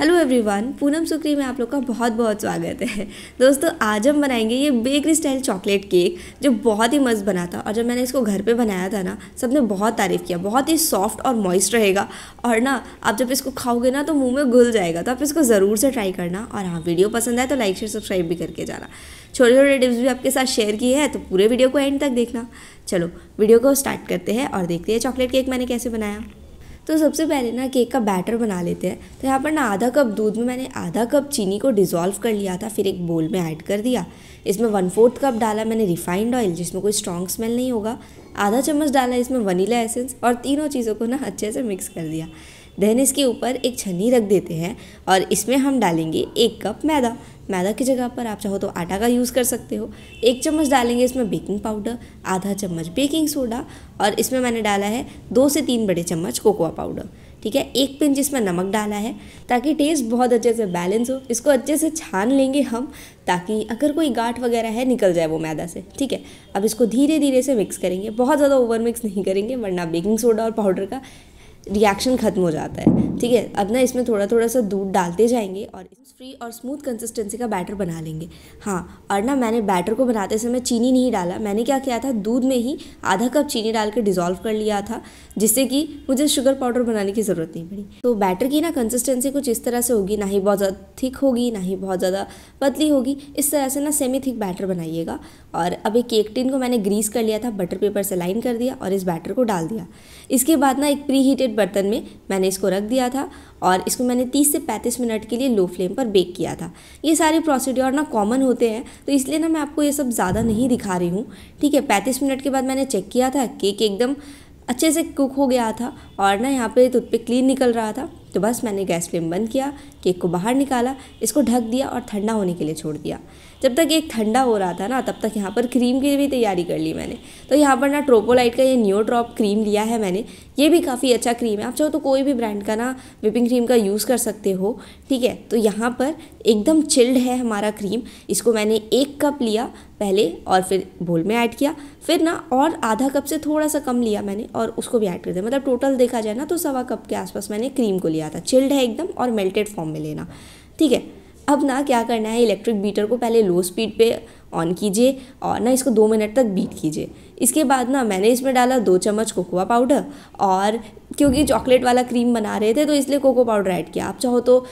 hello everyone Poonam सुक्री में आप लोग का बहुत बहुत स्वागत है दोस्तों आज हम बनाएंगे ये बेकरी स्टाइल चॉकलेट केक जो बहुत ही मस्त बना था और जब मैंने इसको घर पे बनाया था ना सब ने बहुत तारीफ़ किया बहुत ही सॉफ्ट और मॉइस्ट रहेगा और ना आप जब इसको खाओगे ना तो मुँह में घुल जाएगा तो आप इसको ज़रूर से ट्राई करना और हाँ वीडियो पसंद आए तो लाइक शेयर सब्सक्राइब भी करके जाना छोटे छोटे टिप्स भी आपके साथ शेयर किए हैं तो पूरे वीडियो को एंड तक देखना चलो वीडियो को स्टार्ट करते हैं और देखते हैं चॉकलेट केक मैंने कैसे बनाया तो सबसे पहले ना केक का बैटर बना लेते हैं तो यहाँ पर ना आधा कप दूध में मैंने आधा कप चीनी को डिज़ोल्व कर लिया था फिर एक बोल में ऐड कर दिया इसमें वन फोर्थ कप डाला मैंने रिफाइंड ऑयल जिसमें कोई स्ट्रॉन्ग स्मेल नहीं होगा आधा चम्मच डाला इसमें वनीला एसेंस और तीनों चीज़ों को ना अच्छे से मिक्स कर दिया देन इसके ऊपर एक छन्नी रख देते हैं और इसमें हम डालेंगे एक कप मैदा मैदा की जगह पर आप चाहो तो आटा का यूज़ कर सकते हो एक चम्मच डालेंगे इसमें बेकिंग पाउडर आधा चम्मच बेकिंग सोडा और इसमें मैंने डाला है दो से तीन बड़े चम्मच कोकोआ पाउडर ठीक है एक पिंच इसमें नमक डाला है ताकि टेस्ट बहुत अच्छे से बैलेंस हो इसको अच्छे से छान लेंगे हम ताकि अगर कोई गांठ वगैरह है निकल जाए वो मैदा से ठीक है अब इसको धीरे धीरे से मिक्स करेंगे बहुत ज़्यादा ओवर मिक्स नहीं करेंगे वरना बेकिंग सोडा और पाउडर का रिएक्शन ख़त्म हो जाता है ठीक है अब ना इसमें थोड़ा थोड़ा सा दूध डालते जाएंगे और फ्री और स्मूथ कंसिस्टेंसी का बैटर बना लेंगे हाँ और ना मैंने बैटर को बनाते समय चीनी नहीं डाला मैंने क्या किया था दूध में ही आधा कप चीनी डाल के डिज़ोल्व कर लिया था जिससे कि मुझे शुगर पाउडर बनाने की ज़रूरत नहीं पड़ी तो बैटर की ना कंसिस्टेंसी कुछ इस तरह से होगी ना ही बहुत ज़्यादा थिक होगी ना ही बहुत ज़्यादा पतली होगी इस तरह से ना सेमी थिक बैटर बनाइएगा और अब एक केक टिन को मैंने ग्रीस कर लिया था बटर पेपर से लाइन कर दिया और इस बैटर को डाल दिया इसके बाद ना एक प्री हीटेड सेपरेट बर्तन में मैंने इसको रख दिया था और इसको मैंने 30 से 35 मिनट के लिए लो फ्लेम पर बेक किया था ये सारे प्रोसीड्योर ना कॉमन होते हैं तो इसलिए ना मैं आपको ये सब ज़्यादा नहीं दिखा रही हूँ ठीक है पैंतीस मिनट के बाद मैंने चेक किया था केक एकदम अच्छे से कुक हो गया था और ना यहाँ पे तुत पे क्लीन निकल रहा था तो बस मैंने गैस फ्लेम बंद किया केक को बाहर निकाला इसको ढक दिया और ठंडा होने के लिए छोड़ दिया जब तक एक ठंडा हो रहा था ना तब तक यहाँ पर क्रीम की भी तैयारी कर ली मैंने तो यहाँ पर ना ट्रोपोलाइट का ये न्यू ड्रॉप क्रीम लिया है मैंने ये भी काफ़ी अच्छा क्रीम है आप चाहो तो कोई भी ब्रांड का ना विपिंग क्रीम का यूज़ कर सकते हो ठीक है तो यहाँ पर एकदम चिल्ड है हमारा क्रीम इसको मैंने एक कप लिया पहले और फिर बोल में ऐड किया फिर ना और आधा कप से थोड़ा सा कम लिया मैंने और उसको भी ऐड कर दिया मतलब टोटल देखा जाए ना तो सवा कप के आसपास मैंने क्रीम को लिया था चिल्ड है एकदम और मेल्टेड फॉर्म में लेना ठीक है अब ना क्या करना है इलेक्ट्रिक बीटर को पहले लो स्पीड पे ऑन कीजिए और ना इसको दो मिनट तक बीट कीजिए इसके बाद ना मैंने इसमें डाला दो चम्मच कोकोआ पाउडर और क्योंकि चॉकलेट वाला क्रीम बना रहे थे तो इसलिए कोको पाउडर ऐड किया आप चाहो तो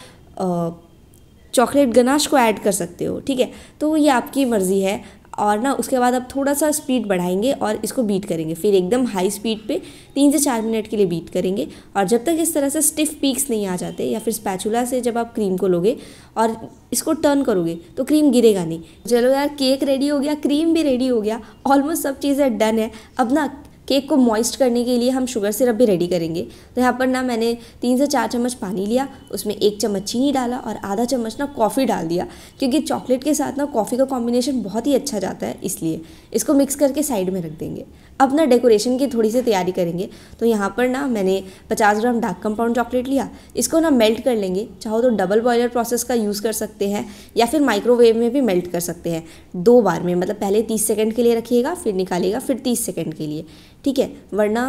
चॉकलेट गनाश को ऐड कर सकते हो ठीक है तो ये आपकी मर्ज़ी है और ना उसके बाद आप थोड़ा सा स्पीड बढ़ाएंगे और इसको बीट करेंगे फिर एकदम हाई स्पीड पे तीन से चार मिनट के लिए बीट करेंगे और जब तक इस तरह से स्टिफ पीक्स नहीं आ जाते या फिर स्पैचुला से जब आप क्रीम को लोगे और इसको टर्न करोगे तो क्रीम गिरेगा नहीं चलो यार केक रेडी हो गया क्रीम भी रेडी हो गया ऑलमोस्ट सब चीज़ें डन है अब ना केक को मॉइस्ट करने के लिए हम शुगर सिरप भी रेडी करेंगे तो यहाँ पर ना मैंने तीन से चार चम्मच पानी लिया उसमें एक चम्मच चीनी डाला और आधा चम्मच ना कॉफ़ी डाल दिया क्योंकि चॉकलेट के साथ ना कॉफ़ी का कॉम्बिनेशन बहुत ही अच्छा जाता है इसलिए इसको मिक्स करके साइड में रख देंगे अब ना डेकोरेशन की थोड़ी सी तैयारी करेंगे तो यहाँ पर ना मैंने 50 ग्राम डार्क कंपाउंड चॉकलेट लिया इसको ना मेल्ट कर लेंगे चाहो तो डबल बॉयलर प्रोसेस का यूज़ कर सकते हैं या फिर माइक्रोवेव में भी मेल्ट कर सकते हैं दो बार में मतलब पहले तीस सेकेंड के लिए रखिएगा फिर निकालिएगा फिर तीस सेकेंड के लिए ठीक है वरना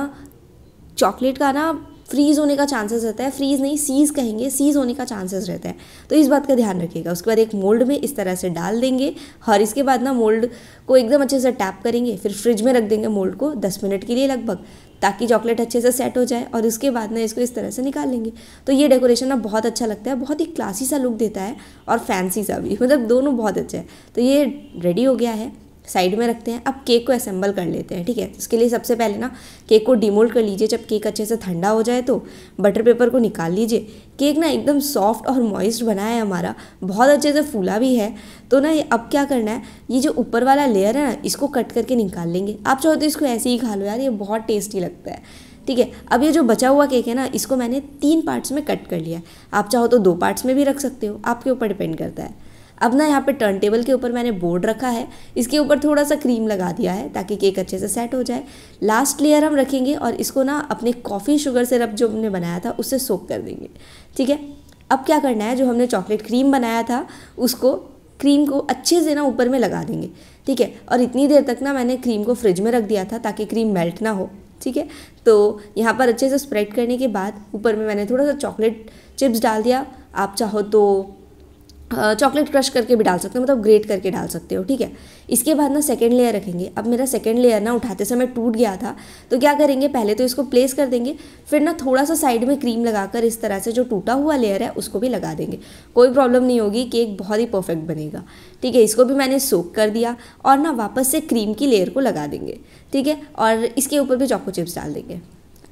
चॉकलेट का ना फ्रीज़ होने का चांसेस रहता है फ्रीज़ नहीं सीज़ कहेंगे सीज़ होने का चांसेस रहता है तो इस बात का ध्यान रखिएगा उसके बाद एक मोल्ड में इस तरह से डाल देंगे और इसके बाद ना मोल्ड को एकदम अच्छे से टैप करेंगे फिर फ्रिज में रख देंगे मोल्ड को दस मिनट के लिए लगभग ताकि चॉकलेट अच्छे से सेट हो जाए और उसके बाद ना इसको इस तरह से निकाल लेंगे तो ये डेकोरेशन ना बहुत अच्छा लगता है बहुत ही क्लासी सा लुक देता है और फैंसी सा भी मतलब दोनों बहुत अच्छा है तो ये रेडी हो गया है साइड में रखते हैं अब केक को असेंबल कर लेते हैं ठीक है इसके लिए सबसे पहले ना केक को डिमोल्ड कर लीजिए जब केक अच्छे से ठंडा हो जाए तो बटर पेपर को निकाल लीजिए केक ना एकदम सॉफ्ट और मॉइस्ट बना है हमारा बहुत अच्छे से फूला भी है तो ना ये अब क्या करना है ये जो ऊपर वाला लेयर है ना इसको कट करके निकाल लेंगे आप चाहो तो इसको ऐसे ही खा लो यार ये बहुत टेस्टी लगता है ठीक है अब ये जो बचा हुआ केक है ना इसको मैंने तीन पार्ट्स में कट कर लिया है आप चाहो तो दो पार्ट्स में भी रख सकते हो आपके ऊपर डिपेंड करता है अब ना यहाँ पे टर्न टेबल के ऊपर मैंने बोर्ड रखा है इसके ऊपर थोड़ा सा क्रीम लगा दिया है ताकि केक अच्छे से सेट हो जाए लास्ट लेयर हम रखेंगे और इसको ना अपने कॉफ़ी शुगर सिरप जो हमने बनाया था उससे सोक कर देंगे ठीक है अब क्या करना है जो हमने चॉकलेट क्रीम बनाया था उसको क्रीम को अच्छे से ना ऊपर में लगा देंगे ठीक है और इतनी देर तक ना मैंने क्रीम को फ्रिज में रख दिया था ताकि क्रीम मेल्ट ना हो ठीक है तो यहाँ पर अच्छे से स्प्रेड करने के बाद ऊपर में मैंने थोड़ा सा चॉकलेट चिप्स डाल दिया आप चाहो तो चॉकलेट क्रश करके भी डाल सकते हो मतलब ग्रेट करके डाल सकते हो ठीक है इसके बाद ना सेकेंड लेयर रखेंगे अब मेरा सेकेंड लेयर ना उठाते समय टूट गया था तो क्या करेंगे पहले तो इसको प्लेस कर देंगे फिर ना थोड़ा सा साइड में क्रीम लगाकर इस तरह से जो टूटा हुआ लेयर है उसको भी लगा देंगे कोई प्रॉब्लम नहीं होगी केक बहुत ही परफेक्ट बनेगा ठीक है इसको भी मैंने सोक कर दिया और ना वापस से क्रीम की लेयर को लगा देंगे ठीक है और इसके ऊपर भी चॉको चिप्स डाल देंगे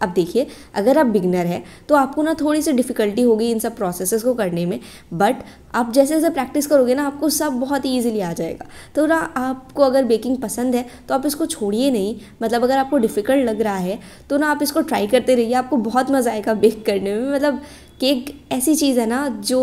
अब देखिए अगर आप बिगनर हैं तो आपको ना थोड़ी सी डिफ़िकल्टी होगी इन सब प्रोसेसेस को करने में बट आप जैसे जैसे प्रैक्टिस करोगे ना आपको सब बहुत ही ईजिली आ जाएगा तो ना आपको अगर बेकिंग पसंद है तो आप इसको छोड़िए नहीं मतलब अगर आपको डिफ़िकल्ट लग रहा है तो ना आप इसको ट्राई करते रहिए आपको बहुत मज़ा आएगा बेक करने में मतलब केक ऐसी चीज़ है ना जो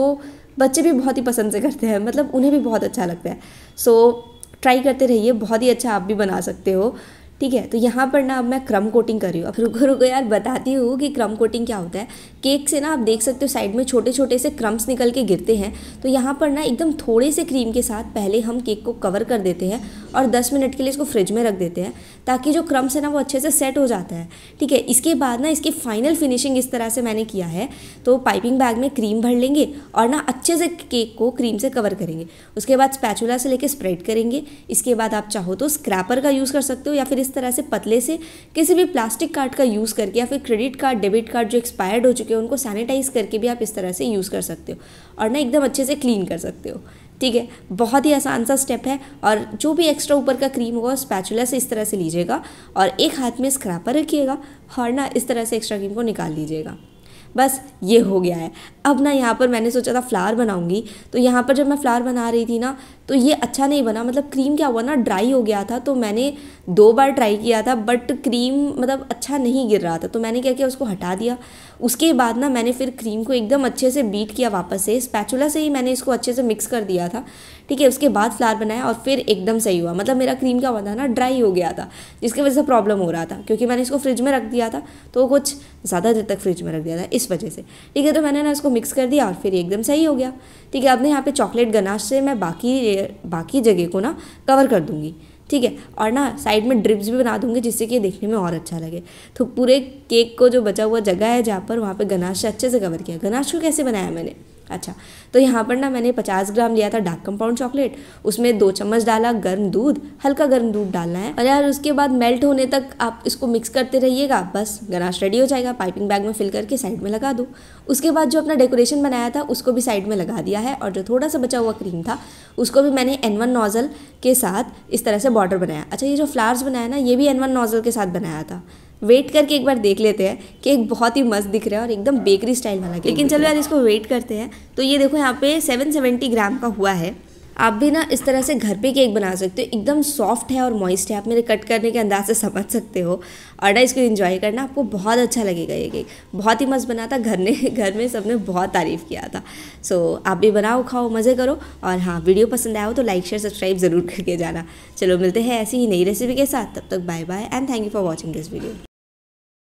बच्चे भी बहुत ही पसंद से करते हैं मतलब उन्हें भी बहुत अच्छा लगता है सो so, ट्राई करते रहिए बहुत ही अच्छा आप भी बना सकते हो ठीक है तो यहाँ पर ना अब मैं क्रम कोटिंग कर रही हूँ अब रुको रुको यार बताती हूँ कि क्रम कोटिंग क्या होता है केक से ना आप देख सकते हो साइड में छोटे छोटे से क्रम्स निकल के गिरते हैं तो यहाँ पर ना एकदम थोड़े से क्रीम के साथ पहले हम केक को कवर कर देते हैं और दस मिनट के लिए इसको फ्रिज में रख देते हैं ताकि जो क्रम्स है ना वो अच्छे से सेट हो जाता है ठीक है इसके बाद ना इसकी फाइनल फिनिशिंग इस तरह से मैंने किया है तो पाइपिंग बैग में क्रीम भर लेंगे और ना अच्छे से केक को क्रीम से कवर करेंगे उसके बाद स्पैचुला से लेकर स्प्रेड करेंगे इसके बाद आप चाहो तो स्क्रैपर का यूज़ कर सकते हो या फिर इस तरह से पतले से किसी भी प्लास्टिक कार्ड का यूज़ करके या फिर क्रेडिट कार्ड डेबिट कार्ड जो एक्सपायर्ड हो चुके हैं उनको सैनिटाइज करके भी आप इस तरह से यूज़ कर सकते हो और ना एकदम अच्छे से क्लीन कर सकते हो ठीक है बहुत ही आसान सा स्टेप है और जो भी एक्स्ट्रा ऊपर का क्रीम होगा स्पैचुला से इस तरह से लीजिएगा और एक हाथ में स्क्रैपर रखिएगा और ना इस तरह से एक्स्ट्रा क्रीम को निकाल लीजिएगा बस ये हो गया है अब ना यहाँ पर मैंने सोचा था फ्लावर बनाऊंगी तो यहाँ पर जब मैं फ्लावर बना रही थी ना तो ये अच्छा नहीं बना मतलब क्रीम क्या हुआ ना ड्राई हो गया था तो मैंने दो बार ट्राई किया था बट क्रीम मतलब अच्छा नहीं गिर रहा था तो मैंने क्या किया उसको हटा दिया उसके बाद ना मैंने फिर क्रीम को एकदम अच्छे से बीट किया वापस से स्पैचुला से ही मैंने इसको अच्छे से मिक्स कर दिया था ठीक है उसके बाद फ्लार बनाया और फिर एकदम सही हुआ मतलब मेरा क्रीम क्या हुआ था ना ड्राई हो गया था जिसकी वजह से प्रॉब्लम हो रहा था क्योंकि मैंने इसको फ्रिज में रख दिया था तो कुछ ज़्यादा देर तक फ्रिज में रख दिया था इस वजह से ठीक है तो मैंने ना इसको मिक्स कर दिया और फिर एकदम सही हो गया ठीक है अब ना यहाँ पर चॉकलेट गनाश से मैं बाकी लेयर बाकी जगह को ना कवर कर दूँगी ठीक है और ना साइड में ड्रिप्स भी बना दूँगी जिससे कि देखने में और अच्छा लगे तो पूरे केक को जो बचा हुआ जगह है जहाँ पर वहाँ पर गनाश अच्छे से कवर किया गनाश को कैसे बनाया मैंने अच्छा तो यहाँ पर ना मैंने 50 ग्राम लिया था डार्क कंपाउंड चॉकलेट उसमें दो चम्मच डाला गर्म दूध हल्का गर्म दूध डालना है और यार उसके बाद मेल्ट होने तक आप इसको मिक्स करते रहिएगा बस गनाश रेडी हो जाएगा पाइपिंग बैग में फिल करके साइड में लगा दो उसके बाद जो अपना डेकोरेशन बनाया था उसको भी साइड में लगा दिया है और जो थोड़ा सा बचा हुआ क्रीम था उसको भी मैंने एन वन नोज़ल के साथ इस तरह से बॉर्डर बनाया अच्छा ये जो फ्लावर्स बनाया ना ये भी एन वन नोज़ल के साथ बनाया था वेट करके एक बार देख लेते हैं केक बहुत ही मस्त दिख रहा है और एकदम बेकरी स्टाइल वाला केक लेकिन चलो यार इसको वेट करते हैं तो ये देखो यहाँ पे 770 ग्राम का हुआ है आप भी ना इस तरह से घर पे केक बना सकते हो एकदम सॉफ्ट है और मॉइस्ट है आप मेरे कट करने के अंदाज से समझ सकते हो और ना इसको इन्जॉय करना आपको बहुत अच्छा लगेगा ये केक बहुत ही मस्त बना था घर ने घर में सबने बहुत तारीफ़ किया था सो so, आप भी बनाओ खाओ मज़े करो और हाँ वीडियो पसंद आया हो तो लाइक शेयर सब्सक्राइब ज़रूर करके जाना चलो मिलते हैं ऐसी ही नई रेसिपी के साथ तब तक bye bye and thank you for watching this video